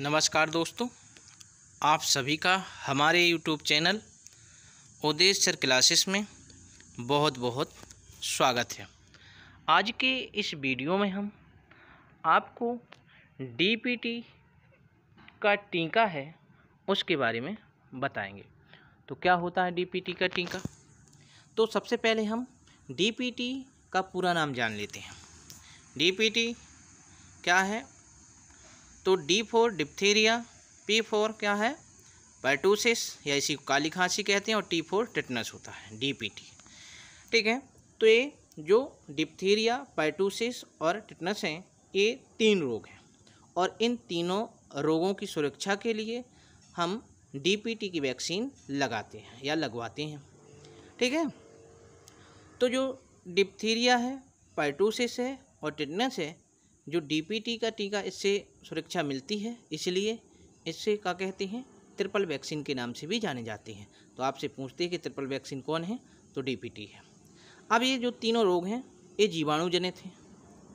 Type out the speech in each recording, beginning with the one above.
नमस्कार दोस्तों आप सभी का हमारे YouTube channel Udesh sir classes में बहुत बहुत स्वागत है आज के इस वीडियो में हम आपको डीपीटी का टीका है उसके बारे में बताएंगे तो क्या होता है डीपीटी का टीका तो सबसे पहले हम डीपीटी का पूरा नाम जान लेते हैं डीपीटी क्या है तो D four diphtheria P four क्या है पैटूसिस या इसी को काली खांसी कहते हैं और टी फोर टिटनस होता है डी पी टी ठीक है तो ये जो डिप्थीरिया पैटूसिस और टिटनस हैं ये तीन रोग हैं और इन तीनों रोगों की सुरक्षा के लिए हम डीपीटी की वैक्सीन लगाते हैं या लगवाते हैं ठीक है तो जो डिप्थीरिया है पैटूसिस है और टिटनस है जो डीपीटी का टीका इससे सुरक्षा मिलती है इसलिए इससे क्या कहते हैं ट्रिपल वैक्सीन के नाम से भी जाने जाते हैं तो आपसे पूछते हैं कि ट्रिपल वैक्सीन कौन है तो डी है अब ये जो तीनों रोग हैं ये जीवाणुजनित हैं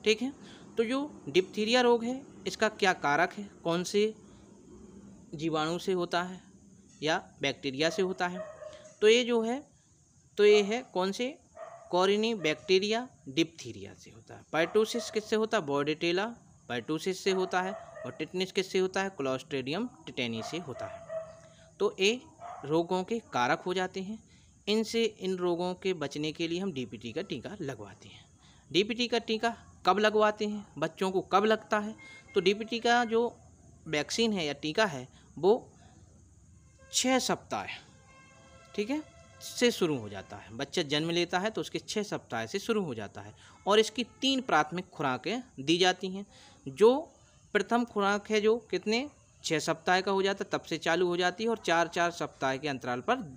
ठीक है तो जो डिप्थीरिया रोग है इसका क्या कारक है कौन से जीवाणु से होता है या बैक्टीरिया से होता है तो ये जो है तो ये है कौन से कॉरिनी बैक्टीरिया डिप्थीरिया से होता है पाइटोसिस किससे होता है बॉडीटेला पाइटोसिस से होता है और टिटनिस किससे होता है क्लोस्ट्रेडियम टिटेनी से होता है तो ये रोगों के कारक हो जाते हैं इनसे इन रोगों के बचने के लिए हम डीपीटी का टीका लगवाते हैं डीपीटी का टीका कब लगवाते हैं बच्चों को कब लगता है तो डीपीटी का जो वैक्सीन है या टीका है वो छः सप्ताह ठीक है से शुरू हो जाता है बच्चा जन्म लेता है तो उसके छः सप्ताह से शुरू हो जाता है और इसकी तीन प्राथमिक खुराकें दी जाती हैं जो प्रथम खुराक है जो कितने छः सप्ताह का हो जाता है तब से चालू हो जाती है और चार चार सप्ताह के अंतराल पर